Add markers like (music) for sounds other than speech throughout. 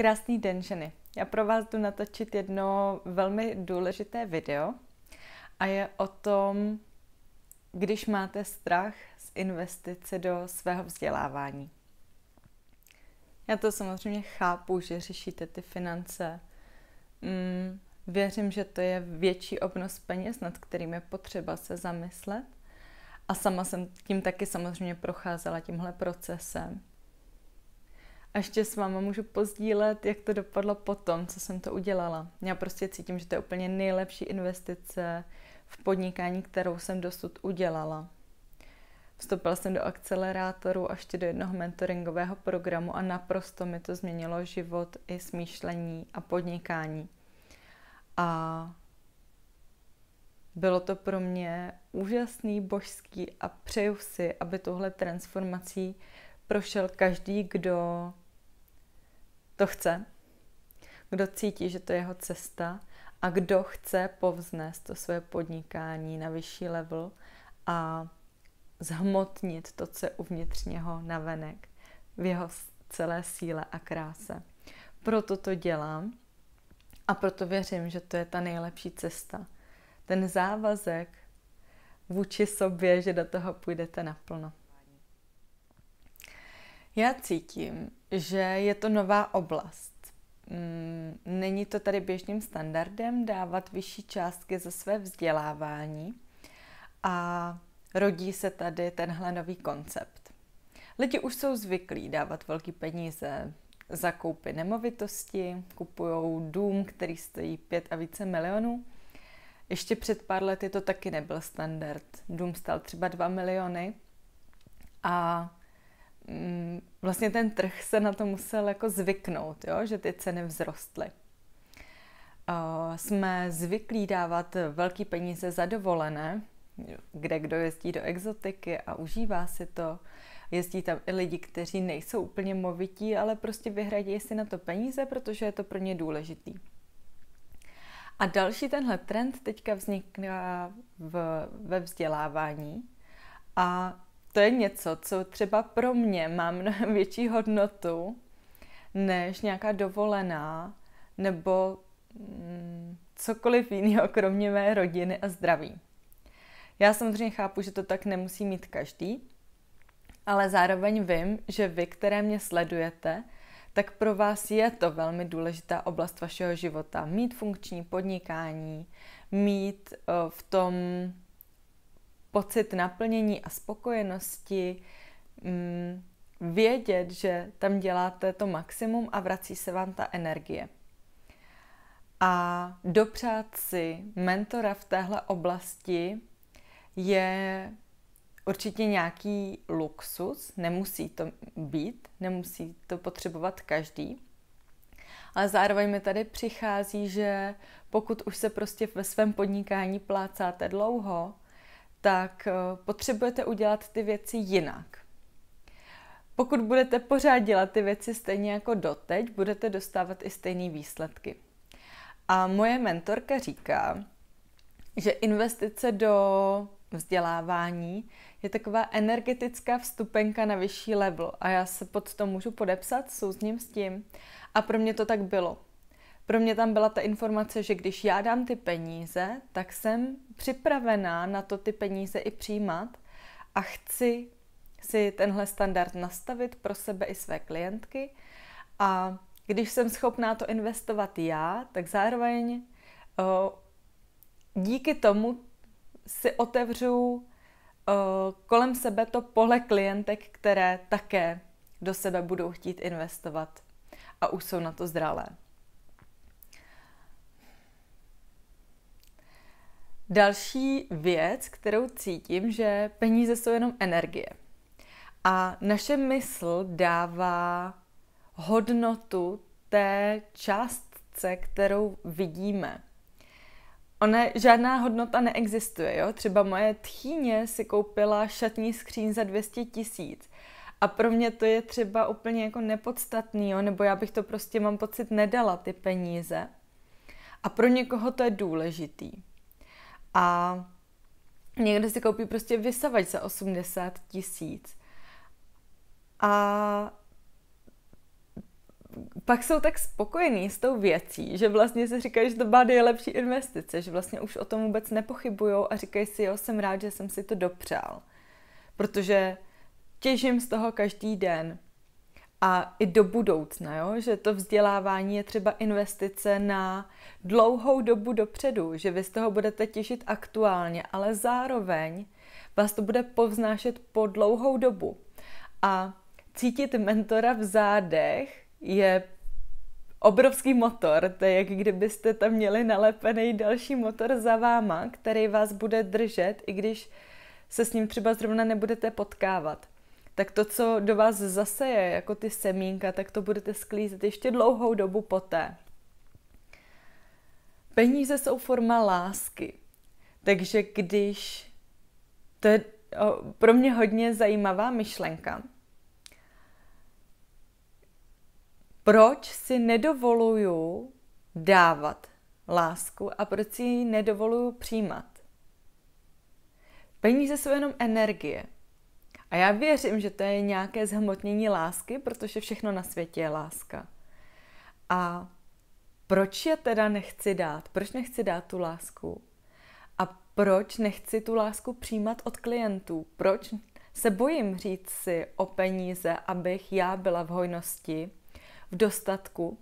Krásný den, ženy. Já pro vás jdu natočit jedno velmi důležité video a je o tom, když máte strach z investice do svého vzdělávání. Já to samozřejmě chápu, že řešíte ty finance. Mm, věřím, že to je větší obnos peněz, nad kterým je potřeba se zamyslet. A sama jsem tím taky samozřejmě procházela tímhle procesem a ještě s váma můžu pozdílet, jak to dopadlo potom, co jsem to udělala. Já prostě cítím, že to je úplně nejlepší investice v podnikání, kterou jsem dosud udělala. Vstoupila jsem do akcelerátoru a ještě do jednoho mentoringového programu a naprosto mi to změnilo život i smýšlení a podnikání. A bylo to pro mě úžasný, božský a přeju si, aby tohle transformací prošel každý, kdo to chce, kdo cítí, že to je jeho cesta a kdo chce povznést to své podnikání na vyšší level a zhmotnit to, co je uvnitř něho navenek v jeho celé síle a kráse. Proto to dělám a proto věřím, že to je ta nejlepší cesta. Ten závazek vůči sobě, že do toho půjdete naplno. Já cítím, že je to nová oblast. Mm, není to tady běžným standardem dávat vyšší částky za své vzdělávání a rodí se tady tenhle nový koncept. Lidi už jsou zvyklí dávat velký peníze za koupy nemovitosti, kupují dům, který stojí pět a více milionů. Ještě před pár lety to taky nebyl standard. Dům stál třeba 2 miliony a Mm, vlastně ten trh se na to musel jako zvyknout, jo? že ty ceny vzrostly. Jsme zvyklí dávat velký peníze za dovolené, kde kdo jezdí do exotiky a užívá si to. Jezdí tam i lidi, kteří nejsou úplně movití, ale prostě vyhradí si na to peníze, protože je to pro ně důležitý. A další tenhle trend teďka vzniká v, ve vzdělávání a to je něco, co třeba pro mě má mnohem větší hodnotu než nějaká dovolená nebo mm, cokoliv jiného, kromě mé rodiny a zdraví. Já samozřejmě chápu, že to tak nemusí mít každý, ale zároveň vím, že vy, které mě sledujete, tak pro vás je to velmi důležitá oblast vašeho života. Mít funkční podnikání, mít eh, v tom pocit naplnění a spokojenosti, mm, vědět, že tam děláte to maximum a vrací se vám ta energie. A dopřát si mentora v téhle oblasti je určitě nějaký luxus, nemusí to být, nemusí to potřebovat každý. Ale zároveň mi tady přichází, že pokud už se prostě ve svém podnikání plácáte dlouho, tak eh, potřebujete udělat ty věci jinak. Pokud budete pořád dělat ty věci stejně jako doteď, budete dostávat i stejné výsledky. A moje mentorka říká, že investice do vzdělávání je taková energetická vstupenka na vyšší level a já se pod to můžu podepsat, souzním s tím. A pro mě to tak bylo. Pro mě tam byla ta informace, že když já dám ty peníze, tak jsem připravená na to ty peníze i přijímat a chci si tenhle standard nastavit pro sebe i své klientky. A když jsem schopná to investovat já, tak zároveň o, díky tomu si otevřu o, kolem sebe to pole klientek, které také do sebe budou chtít investovat a už jsou na to zralé. Další věc, kterou cítím, že peníze jsou jenom energie. A naše mysl dává hodnotu té částce, kterou vidíme. Ona žádná hodnota neexistuje, jo? Třeba moje tchýně si koupila šatní skříň za 200 tisíc. A pro mě to je třeba úplně jako nepodstatný, jo? nebo já bych to prostě, mám pocit, nedala ty peníze. A pro někoho to je důležitý. A někde si koupí prostě vysavač za 80 tisíc. A pak jsou tak spokojení s tou věcí, že vlastně si říkají, že to byla nejlepší investice, že vlastně už o tom vůbec nepochybují a říkají si, jo, jsem rád, že jsem si to dopřál. Protože těžím z toho každý den a i do budoucna, jo? že to vzdělávání je třeba investice na dlouhou dobu dopředu, že vy z toho budete těšit aktuálně, ale zároveň vás to bude povznášet po dlouhou dobu. A cítit mentora v zádech je obrovský motor, to je jak kdybyste tam měli nalepený další motor za váma, který vás bude držet, i když se s ním třeba zrovna nebudete potkávat tak to, co do vás je, jako ty semínka, tak to budete sklízet ještě dlouhou dobu poté. Peníze jsou forma lásky. Takže když, to je pro mě hodně zajímavá myšlenka, proč si nedovoluju dávat lásku a proč si ji nedovoluju přijímat. Peníze jsou jenom energie. A já věřím, že to je nějaké zhmotnění lásky, protože všechno na světě je láska. A proč je teda nechci dát? Proč nechci dát tu lásku? A proč nechci tu lásku přijímat od klientů? Proč se bojím říct si o peníze, abych já byla v hojnosti, v dostatku,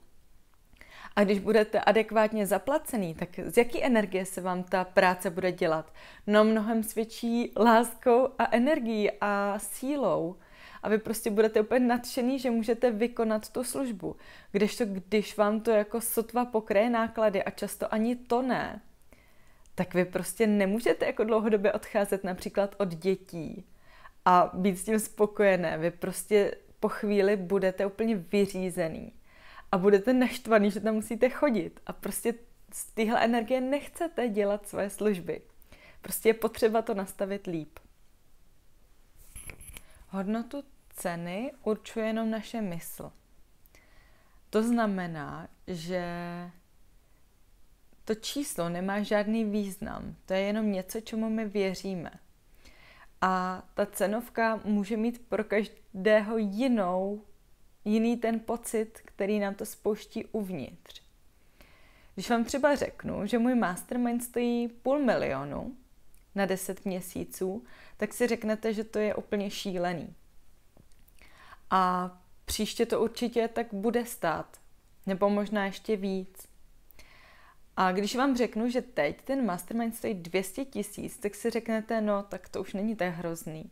a když budete adekvátně zaplacený, tak z jaký energie se vám ta práce bude dělat? No mnohem svědčí láskou a energií a sílou. A vy prostě budete úplně nadšený, že můžete vykonat tu službu. Kdežto když vám to jako sotva pokraje náklady a často ani to ne, tak vy prostě nemůžete jako dlouhodobě odcházet například od dětí a být s tím spokojené. Vy prostě po chvíli budete úplně vyřízený a budete naštvaný, že tam musíte chodit a prostě z téhle energie nechcete dělat své služby. Prostě je potřeba to nastavit líp. Hodnotu ceny určuje jenom naše mysl. To znamená, že to číslo nemá žádný význam. To je jenom něco, čemu my věříme. A ta cenovka může mít pro každého jinou jiný ten pocit, který nám to spouští uvnitř. Když vám třeba řeknu, že můj mastermind stojí půl milionu na 10 měsíců, tak si řeknete, že to je úplně šílený. A příště to určitě tak bude stát, nebo možná ještě víc. A když vám řeknu, že teď ten mastermind stojí 200 tisíc, tak si řeknete, no tak to už není tak hrozný.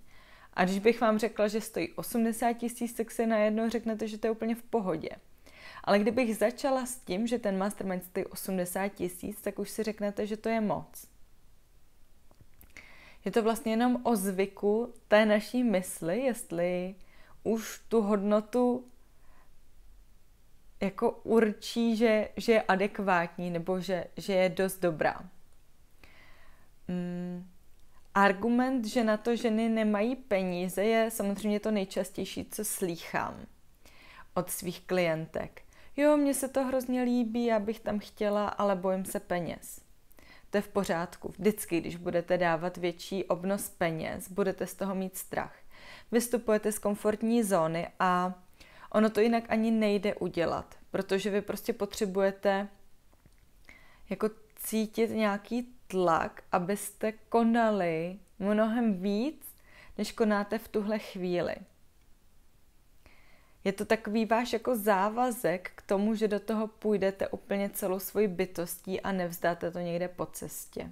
A když bych vám řekla, že stojí 80 tisíc, tak si najednou řeknete, že to je úplně v pohodě. Ale kdybych začala s tím, že ten mastermind stojí 80 tisíc, tak už si řeknete, že to je moc. Je to vlastně jenom o zvyku té naší mysli, jestli už tu hodnotu jako určí, že, že je adekvátní nebo že, že je dost dobrá. Mm. Argument, že na to ženy nemají peníze, je samozřejmě to nejčastější, co slýchám od svých klientek. Jo, mně se to hrozně líbí, já bych tam chtěla, ale bojím se peněz. To je v pořádku. Vždycky, když budete dávat větší obnos peněz, budete z toho mít strach. Vystupujete z komfortní zóny a ono to jinak ani nejde udělat, protože vy prostě potřebujete jako cítit nějaký tlak, abyste konali mnohem víc, než konáte v tuhle chvíli. Je to takový váš jako závazek k tomu, že do toho půjdete úplně celou svoji bytostí a nevzdáte to někde po cestě.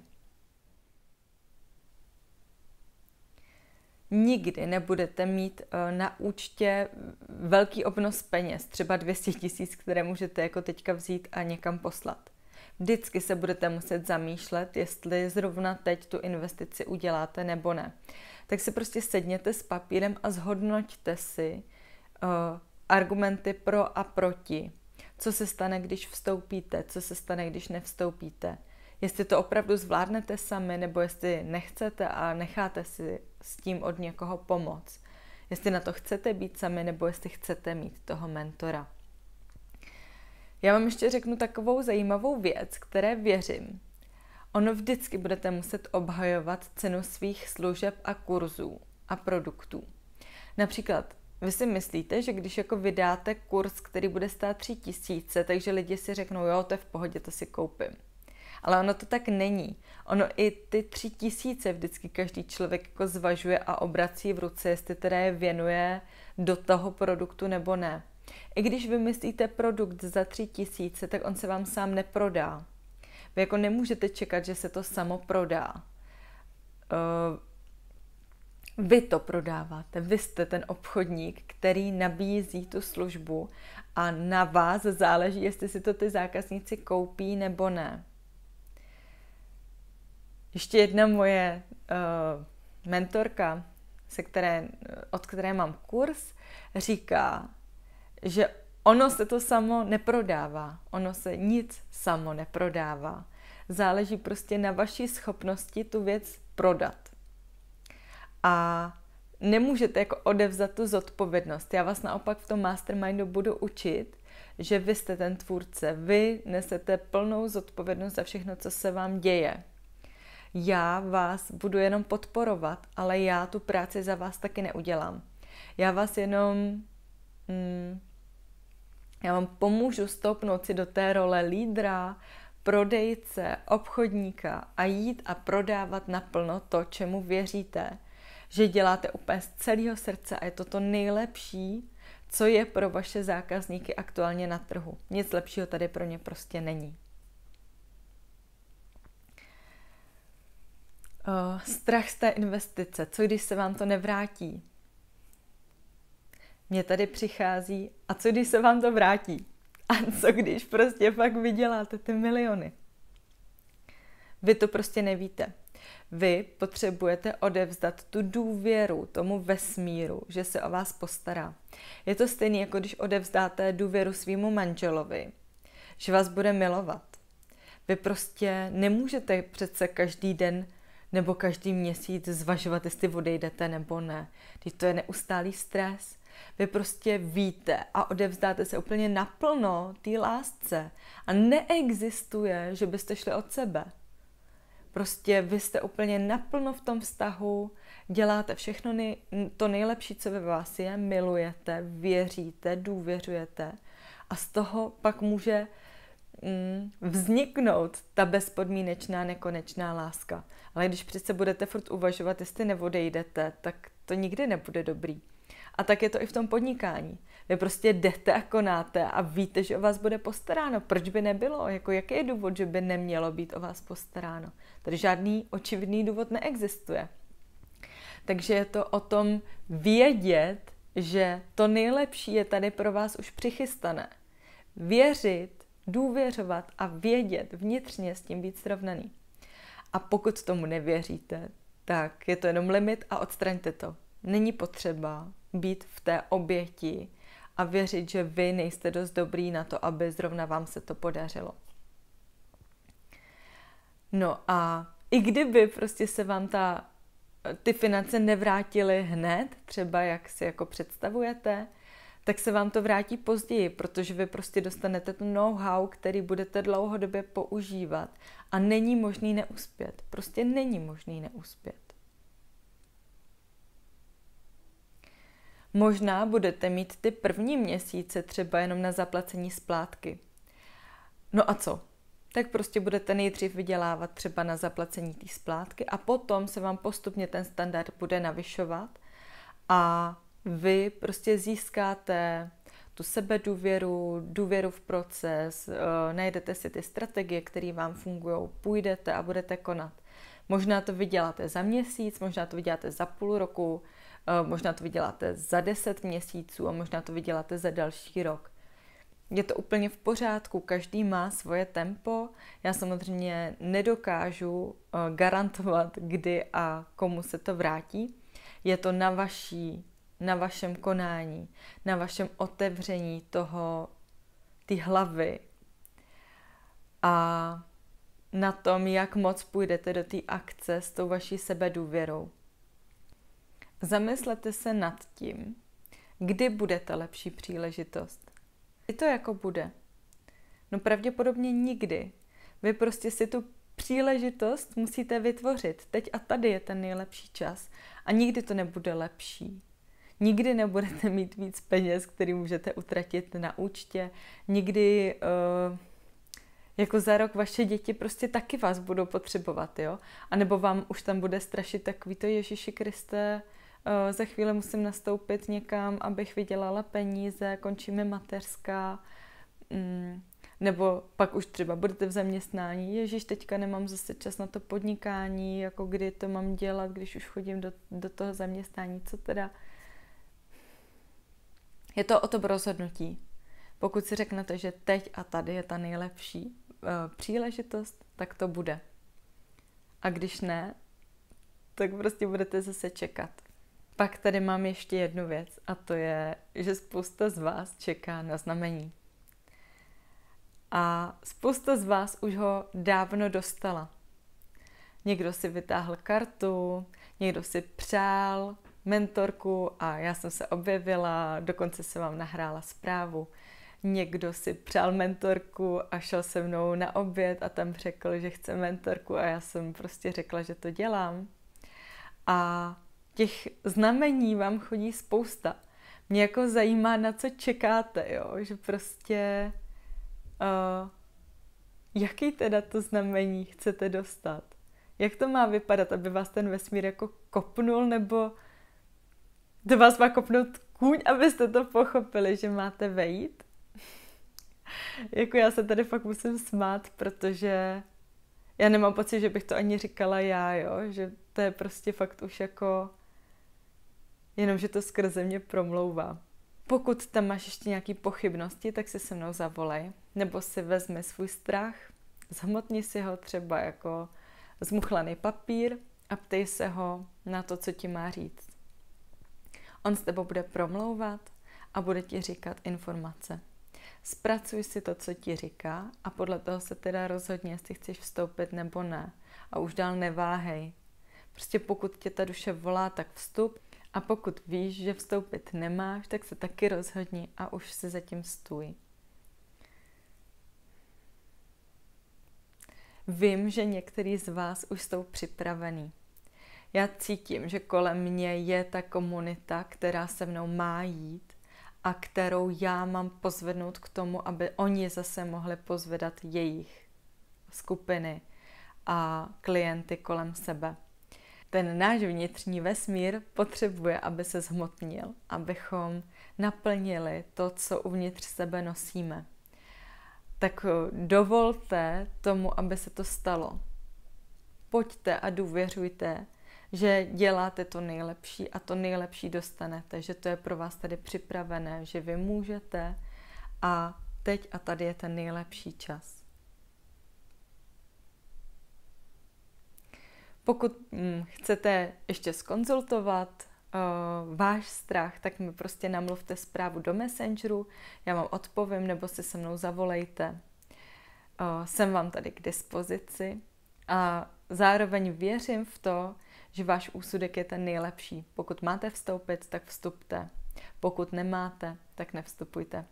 nikdy nebudete mít eh, na účtě velký obnos peněz, třeba 200 tisíc, které můžete jako teďka vzít a někam poslat vždycky se budete muset zamýšlet, jestli zrovna teď tu investici uděláte nebo ne. Tak si prostě sedněte s papírem a zhodnoťte si uh, argumenty pro a proti. Co se stane, když vstoupíte, co se stane, když nevstoupíte. Jestli to opravdu zvládnete sami, nebo jestli nechcete a necháte si s tím od někoho pomoc. Jestli na to chcete být sami, nebo jestli chcete mít toho mentora. Já vám ještě řeknu takovou zajímavou věc, které věřím. Ono vždycky budete muset obhajovat cenu svých služeb a kurzů a produktů. Například vy si myslíte, že když jako vydáte kurz, který bude stát tři tisíce, takže lidi si řeknou, jo, to je v pohodě, to si koupím. Ale ono to tak není. Ono i ty tři tisíce vždycky každý člověk jako zvažuje a obrací v ruce, jestli teda je věnuje do toho produktu nebo ne. I když vymyslíte produkt za tři tisíce, tak on se vám sám neprodá. Vy jako nemůžete čekat, že se to samo prodá. Eh, vy to prodáváte, vy jste ten obchodník, který nabízí tu službu a na vás záleží, jestli si to ty zákazníci koupí nebo ne. Ještě jedna moje uh, mentorka, se které, od které mám kurz, říká, že ono se to samo neprodává, ono se nic samo neprodává. Záleží prostě na vaší schopnosti tu věc prodat. A nemůžete jako odevzat tu zodpovědnost. Já vás naopak v tom mastermindu budu učit, že vy jste ten tvůrce, vy nesete plnou zodpovědnost za všechno, co se vám děje. Já vás budu jenom podporovat, ale já tu práci za vás taky neudělám. Já vás jenom mm, já vám pomůžu stopnout si do té role lídra, prodejce, obchodníka a jít a prodávat naplno to, čemu věříte, že děláte úplně z celého srdce a je to to nejlepší, co je pro vaše zákazníky aktuálně na trhu. Nic lepšího tady pro ně prostě není. Eh, strach z té investice, co když se vám to nevrátí? mě tady přichází a co když se vám to vrátí? A co když prostě fakt vyděláte ty miliony? Vy to prostě nevíte. Vy potřebujete odevzdat tu důvěru tomu vesmíru, že se o vás postará. Je to stejné, jako když odevzdáte důvěru svýmu manželovi, že vás bude milovat. Vy prostě nemůžete přece každý den nebo každý měsíc zvažovat, jestli odejdete nebo ne. Teď to je neustálý stres, vy prostě víte a odevzdáte se úplně naplno té lásce. A neexistuje, že byste šli od sebe. Prostě vy jste úplně naplno v tom vztahu, děláte všechno nej, to nejlepší, co ve vás je, milujete, věříte, důvěřujete a z toho pak může mm, vzniknout ta bezpodmínečná, nekonečná láska. Ale když přece budete furt uvažovat, jestli neodejdete, tak to nikdy nebude dobrý. A tak je to i v tom podnikání. Vy prostě jdete a konáte a víte, že o vás bude postaráno. Proč by nebylo? Jako jaký je důvod, že by nemělo být o vás postaráno? Tady žádný očividný důvod neexistuje. Takže je to o tom vědět, že to nejlepší je tady pro vás už přichystané. Věřit, důvěřovat a vědět vnitřně s tím být srovnaný. A pokud tomu nevěříte, tak je to jenom limit a odstraňte to. Není potřeba být v té oběti a věřit, že vy nejste dost dobrý na to, aby zrovna vám se to podařilo. No a i kdyby prostě se vám ta, ty finance nevrátily hned, třeba jak si jako představujete, tak se vám to vrátí později, protože vy prostě dostanete to know-how, který budete dlouhodobě používat a není možný neuspět. Prostě není možný neuspět. Možná budete mít ty první měsíce třeba jenom na zaplacení splátky. No a co? Tak prostě budete nejdřív vydělávat třeba na zaplacení té splátky a potom se vám postupně ten standard bude navyšovat a vy prostě získáte tu sebedůvěru, důvěru v proces, eh, najdete si ty strategie, které vám fungují, půjdete a budete konat. Možná to vyděláte za měsíc, možná to vyděláte za půl roku, Eh, možná to vyděláte za 10 měsíců a možná to vyděláte za další rok. Je to úplně v pořádku, každý má svoje tempo. Já samozřejmě nedokážu eh, garantovat, kdy a komu se to vrátí. Je to na vaší, na vašem konání, na vašem otevření toho, ty hlavy a na tom, jak moc půjdete do té akce s tou vaší sebedůvěrou. Zamyslete se nad tím, kdy bude ta lepší příležitost. Kdy to jako bude? No pravděpodobně nikdy. Vy prostě si tu příležitost musíte vytvořit. Teď a tady je ten nejlepší čas. A nikdy to nebude lepší. Nikdy nebudete mít víc peněz, který můžete utratit na účtě. Nikdy uh, jako za rok vaše děti prostě taky vás budou potřebovat, jo? A nebo vám už tam bude strašit takový to Ježíši Kriste, Eh, za chvíli musím nastoupit někam, abych vydělala peníze, končí mi mateřská, mm, nebo pak už třeba budete v zaměstnání, ježíš, teďka nemám zase čas na to podnikání, jako kdy to mám dělat, když už chodím do, do toho zaměstnání, co teda. Je to o tom rozhodnutí. Pokud si řeknete, že teď a tady je ta nejlepší e, příležitost, tak to bude. A když ne, tak prostě budete zase čekat. Pak tady mám ještě jednu věc a to je, že spousta z vás čeká na znamení. A spousta z vás už ho dávno dostala. Někdo si vytáhl kartu, někdo si přál mentorku a já jsem se objevila, dokonce se vám nahrála zprávu. Někdo si přál mentorku a šel se mnou na oběd a tam řekl, že chce mentorku a já jsem prostě řekla, že to dělám. A těch znamení vám chodí spousta. Mě jako zajímá, na co čekáte, jo? že prostě uh, jaký teda to znamení chcete dostat. Jak to má vypadat, aby vás ten vesmír jako kopnul, nebo to vás má kopnout kůň, abyste to pochopili, že máte vejít? (laughs) jako já se tady fakt musím smát, protože já nemám pocit, že bych to ani říkala já, jo? že to je prostě fakt už jako jenomže to skrze mě promlouvá. Pokud tam máš ještě nějaké pochybnosti, tak si se mnou zavolej, nebo si vezmi svůj strach, zhmotni si ho třeba jako zmuchlaný papír a ptej se ho na to, co ti má říct. On s tebou bude promlouvat a bude ti říkat informace. Zpracuj si to, co ti říká a podle toho se teda rozhodně, jestli chceš vstoupit nebo ne. A už dál neváhej. Prostě pokud tě ta duše volá, tak vstup a pokud víš, že vstoupit nemáš, tak se taky rozhodni a už se zatím stůj. Vím, že některý z vás už jsou připravený. Já cítím, že kolem mě je ta komunita, která se mnou má jít a kterou já mám pozvednout k tomu, aby oni zase mohli pozvedat jejich skupiny a klienty kolem sebe ten náš vnitřní vesmír potřebuje, aby se zhmotnil, abychom naplnili to, co uvnitř sebe nosíme. Tak eh, dovolte tomu, aby se to stalo. Pojďte a důvěřujte, že děláte to nejlepší a to nejlepší dostanete, že to je pro vás tady připravené, že vy můžete a teď a tady je ten nejlepší čas. Pokud hm, chcete ještě skonzultovat uh, váš strach, tak mi prostě namluvte zprávu do Messengeru, já vám odpovím nebo si se mnou zavolejte. Uh, jsem vám tady k dispozici a zároveň věřím v to, že váš úsudek je ten nejlepší. Pokud máte vstoupit, tak vstupte. Pokud nemáte, tak nevstupujte.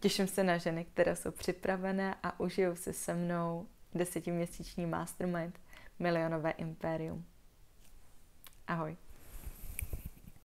Těším se na ženy, které jsou připravené a užijou si se mnou desetiměsíční mastermind milionové impérium. Ahoj.